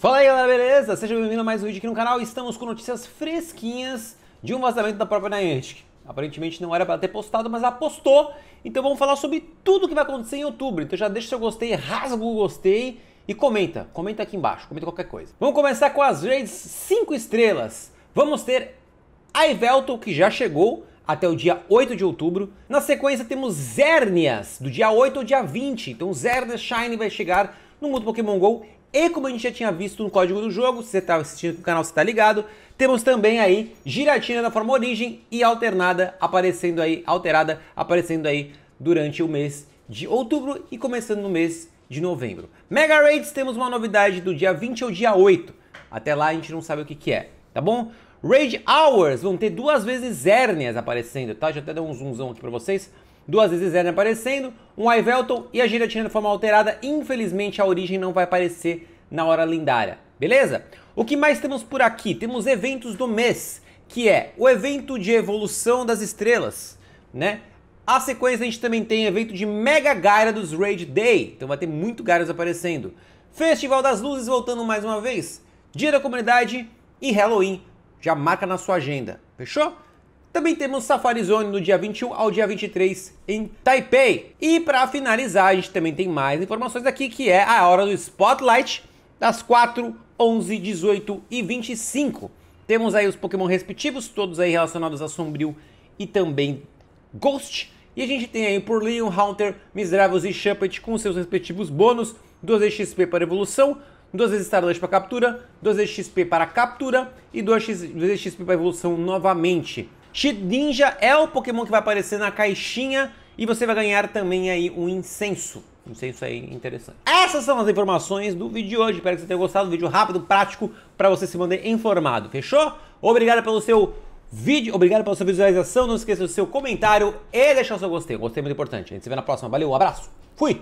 Fala aí galera, beleza? Seja bem-vindo a mais um vídeo aqui no canal. Estamos com notícias fresquinhas de um vazamento da própria Niantic. Aparentemente não era para ter postado, mas apostou. Então vamos falar sobre tudo que vai acontecer em outubro. Então já deixa seu gostei, rasga o gostei e comenta. Comenta aqui embaixo, comenta qualquer coisa. Vamos começar com as raids 5 estrelas. Vamos ter a que já chegou até o dia 8 de outubro. Na sequência temos Zernias, do dia 8 ao dia 20. Então Zernias Shine vai chegar no mundo Pokémon GO e como a gente já tinha visto no código do jogo, se você está assistindo o canal, você está ligado, temos também aí giratina na forma origem e alternada aparecendo aí, alterada aparecendo aí durante o mês de outubro e começando no mês de novembro. Mega Raids temos uma novidade do dia 20 ao dia 8. Até lá a gente não sabe o que, que é, tá bom? Raid Hours vão ter duas vezes hérnias aparecendo, tá? Deixa eu até dar um zoomzão aqui para vocês duas vezes Zeren aparecendo, um Ivelton e a Giratina de forma alterada. Infelizmente, a origem não vai aparecer na hora lendária, beleza? O que mais temos por aqui? Temos eventos do mês, que é o evento de evolução das estrelas, né? A sequência a gente também tem evento de Mega Gaira dos Raid Day, então vai ter muito Gairas aparecendo. Festival das Luzes voltando mais uma vez, Dia da Comunidade e Halloween, já marca na sua agenda, fechou? Também temos Safari Zone no dia 21 ao dia 23 em Taipei. E para finalizar, a gente também tem mais informações aqui, que é a hora do Spotlight, das 4, 11, 18 e 25. Temos aí os Pokémon respectivos, todos aí relacionados a Sombrio e também Ghost. E a gente tem aí por Leon, Haunter, Misdravels e Shuppet com seus respectivos bônus. 2 XP para evolução, 2 Stardust para captura, 2 XP para captura e 2 XP para evolução novamente. Cheat Ninja é o Pokémon que vai aparecer na caixinha e você vai ganhar também aí um incenso. Não sei se é interessante. Essas são as informações do vídeo de hoje. Espero que você tenha gostado. Vídeo rápido, prático, para você se manter informado. Fechou? Obrigado pelo seu vídeo, obrigado pela sua visualização. Não esqueça do seu comentário e deixar o seu gostei. Gostei é muito importante. A gente se vê na próxima. Valeu, um abraço. Fui!